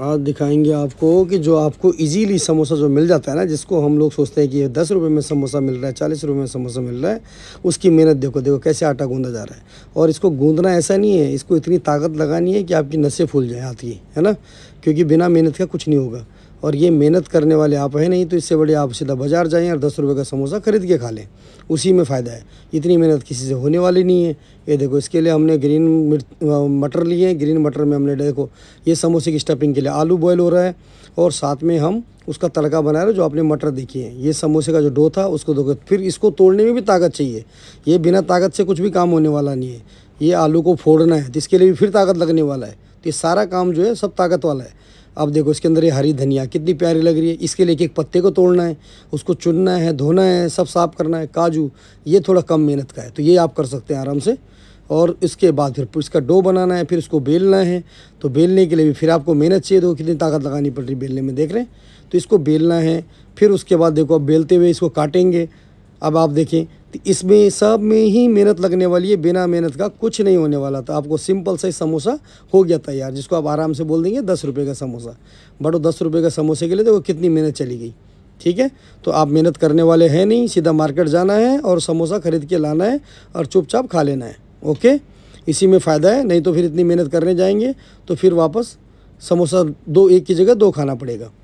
आज दिखाएंगे आपको कि जो आपको इजीली समोसा जो मिल जाता है ना जिसको हम लोग सोचते हैं कि ये दस रुपये में समोसा मिल रहा है चालीस रुपये में समोसा मिल रहा है उसकी मेहनत देखो देखो कैसे आटा गूंदा जा रहा है और इसको गूंदना ऐसा नहीं है इसको इतनी ताकत लगानी है कि आपकी नसें फूल जाए हाथ की है ना क्योंकि बिना मेहनत का कुछ नहीं होगा और ये मेहनत करने वाले आप हैं नहीं तो इससे बड़े आप सीधा बाज़ार जाएँ और दस रुपये का समोसा खरीद के खा लें उसी में फ़ायदा है इतनी मेहनत किसी से होने वाली नहीं है ये देखो इसके लिए हमने ग्रीन मटर लिए हैं ग्रीन मटर में हमने देखो ये समोसे की स्टफिंग के लिए आलू बॉयल हो रहा है और साथ में हम उसका तड़का बना रहे जो आपने मटर देखी है ये समोसे का जो डो था उसको देखो फिर इसको तोड़ने में भी ताकत चाहिए ये बिना ताकत से कुछ भी काम होने वाला नहीं है ये आलू को फोड़ना है तो इसके लिए भी फिर ताकत लगने वाला है तो ये सारा काम जो है सब ताकत वाला है अब देखो इसके अंदर ये हरी धनिया कितनी प्यारी लग रही है इसके लिए एक पत्ते को तोड़ना है उसको चुनना है धोना है सब साफ़ करना है काजू ये थोड़ा कम मेहनत का है तो ये आप कर सकते हैं आराम से और इसके बाद फिर इसका डो बनाना है फिर इसको बेलना है तो बेलने के लिए भी फिर आपको मेहनत चाहिए देखो कितनी ताकत लगानी पड़ रही बेलने में देख रहे हैं तो इसको बेलना है फिर उसके बाद देखो अब बेलते हुए इसको काटेंगे अब आप देखें तो इसमें सब में ही मेहनत लगने वाली है बिना मेहनत का कुछ नहीं होने वाला था आपको सिंपल सा ही समोसा हो गया तैयार जिसको आप आराम से बोल देंगे दस रुपये का समोसा बट वो दस रुपये का समोसे के लिए देखो कितनी मेहनत चली गई ठीक है तो आप मेहनत करने वाले हैं नहीं सीधा मार्केट जाना है और समोसा ख़रीद के लाना है और चुपचाप खा लेना है ओके इसी में फ़ायदा है नहीं तो फिर इतनी मेहनत करने जाएंगे तो फिर वापस समोसा दो एक की जगह दो खाना पड़ेगा